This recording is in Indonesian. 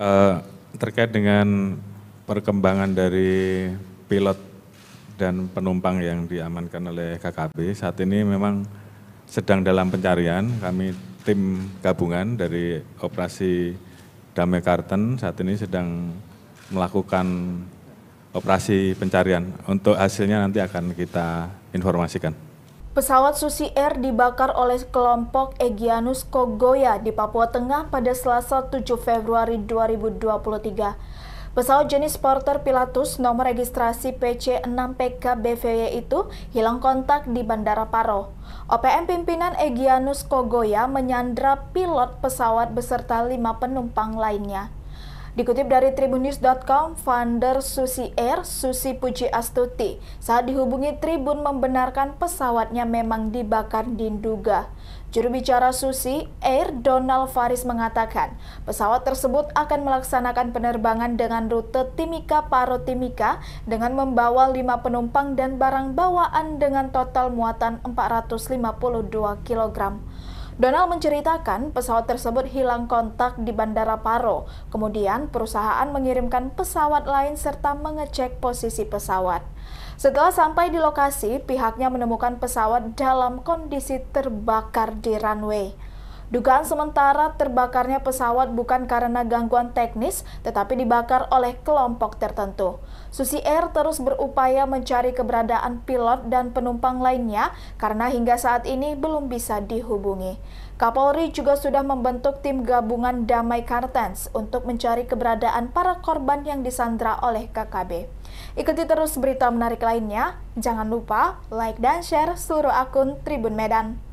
Eh, terkait dengan perkembangan dari pilot dan penumpang yang diamankan oleh KKB saat ini memang sedang dalam pencarian. Kami tim gabungan dari operasi Damai Karten saat ini sedang melakukan operasi pencarian. Untuk hasilnya nanti akan kita informasikan. Pesawat Susi Air dibakar oleh kelompok Egyanus Kogoya di Papua Tengah pada Selasa 7 Februari 2023. Pesawat jenis Porter Pilatus nomor registrasi pc 6 BVY itu hilang kontak di Bandara Paro. OPM pimpinan Egyanus Kogoya menyandra pilot pesawat beserta lima penumpang lainnya. Dikutip dari tribunnews.com, founder Susi Air, Susi Puji Astuti, saat dihubungi Tribun membenarkan pesawatnya memang dibakar di Nduga. Juru bicara Susi Air Donald Faris mengatakan, pesawat tersebut akan melaksanakan penerbangan dengan rute Timika Paro Timika dengan membawa lima penumpang dan barang bawaan dengan total muatan 452 kg. Donald menceritakan pesawat tersebut hilang kontak di Bandara Paro. Kemudian perusahaan mengirimkan pesawat lain serta mengecek posisi pesawat. Setelah sampai di lokasi, pihaknya menemukan pesawat dalam kondisi terbakar di runway. Dugaan sementara terbakarnya pesawat bukan karena gangguan teknis, tetapi dibakar oleh kelompok tertentu. Susi Air terus berupaya mencari keberadaan pilot dan penumpang lainnya karena hingga saat ini belum bisa dihubungi. Kapolri juga sudah membentuk tim gabungan Damai Kartens untuk mencari keberadaan para korban yang disandra oleh KKB. Ikuti terus berita menarik lainnya. Jangan lupa like dan share seluruh akun Tribun Medan.